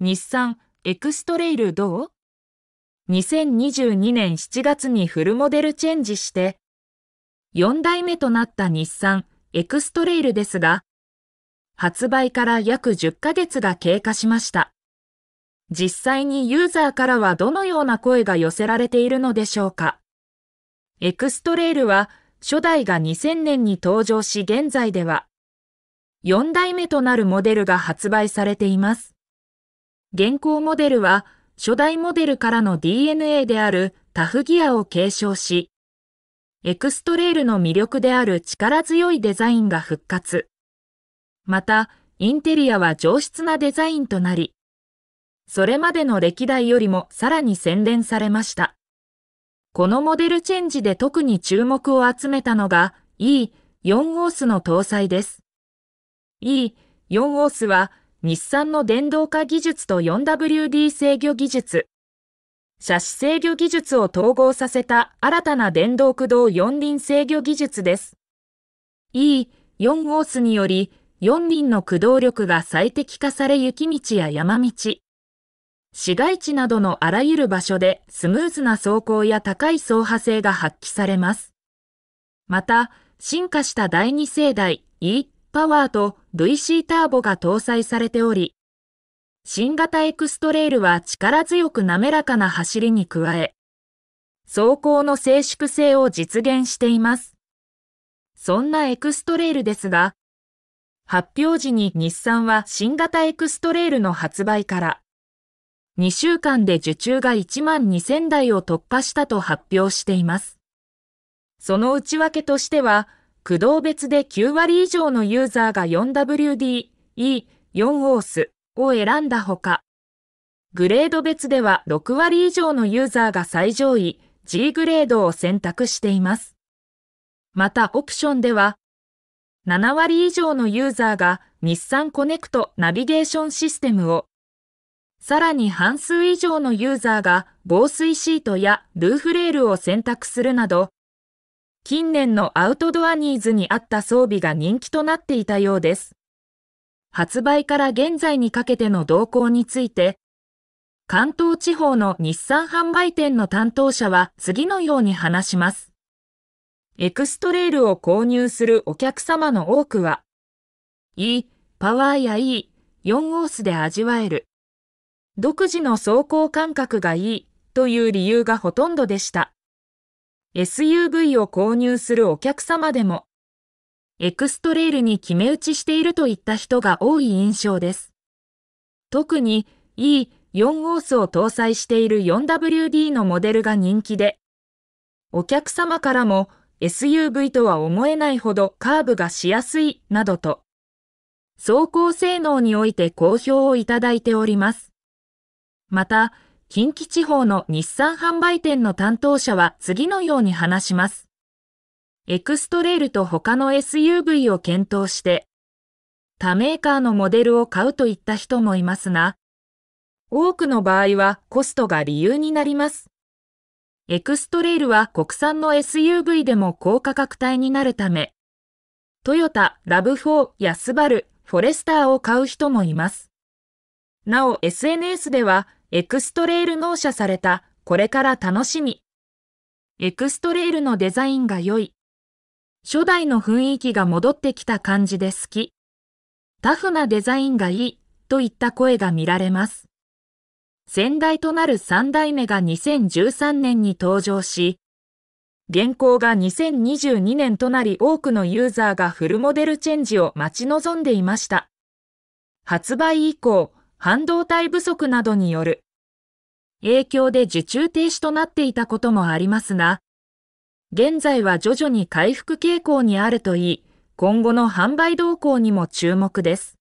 日産エクストレイルどう ?2022 年7月にフルモデルチェンジして、4代目となった日産エクストレイルですが、発売から約10ヶ月が経過しました。実際にユーザーからはどのような声が寄せられているのでしょうか。エクストレイルは初代が2000年に登場し現在では4代目となるモデルが発売されています。現行モデルは初代モデルからの DNA であるタフギアを継承し、エクストレイルの魅力である力強いデザインが復活。また、インテリアは上質なデザインとなり、それまでの歴代よりもさらに洗練されました。このモデルチェンジで特に注目を集めたのが E4 オースの搭載です。E4 オースは日産の電動化技術と 4WD 制御技術。車種制御技術を統合させた新たな電動駆動四輪制御技術です。E4 オースにより、四輪の駆動力が最適化され雪道や山道。市街地などのあらゆる場所でスムーズな走行や高い走破性が発揮されます。また、進化した第2世代 E パワーと VC ターボが搭載されており、新型エクストレイルは力強く滑らかな走りに加え、走行の静粛性を実現しています。そんなエクストレイルですが、発表時に日産は新型エクストレイルの発売から、2週間で受注が1万2000台を突破したと発表しています。その内訳としては、駆動別で9割以上のユーザーが 4WD、E、4 o s を選んだほか、グレード別では6割以上のユーザーが最上位 G グレードを選択しています。またオプションでは、7割以上のユーザーが日産コネクトナビゲーションシステムを、さらに半数以上のユーザーが防水シートやルーフレールを選択するなど、近年のアウトドアニーズに合った装備が人気となっていたようです。発売から現在にかけての動向について、関東地方の日産販売店の担当者は次のように話します。エクストレイルを購入するお客様の多くは、E、パワーや E、4オースで味わえる。独自の走行感覚がいいという理由がほとんどでした。SUV を購入するお客様でも、エクストレイルに決め打ちしているといった人が多い印象です。特に E4 オースを搭載している 4WD のモデルが人気で、お客様からも SUV とは思えないほどカーブがしやすいなどと、走行性能において好評をいただいております。また、近畿地方の日産販売店の担当者は次のように話します。エクストレイルと他の SUV を検討して、他メーカーのモデルを買うといった人もいますが、多くの場合はコストが理由になります。エクストレイルは国産の SUV でも高価格帯になるため、トヨタ、ラブ4やスバル、フォレスターを買う人もいます。なお SNS ではエクストレイル納車された、これから楽しみ。エクストレイルのデザインが良い。初代の雰囲気が戻ってきた感じで好き。タフなデザインがいい、といった声が見られます。先代となる3代目が2013年に登場し、現行が2022年となり多くのユーザーがフルモデルチェンジを待ち望んでいました。発売以降、半導体不足などによる影響で受注停止となっていたこともありますが、現在は徐々に回復傾向にあるといい、今後の販売動向にも注目です。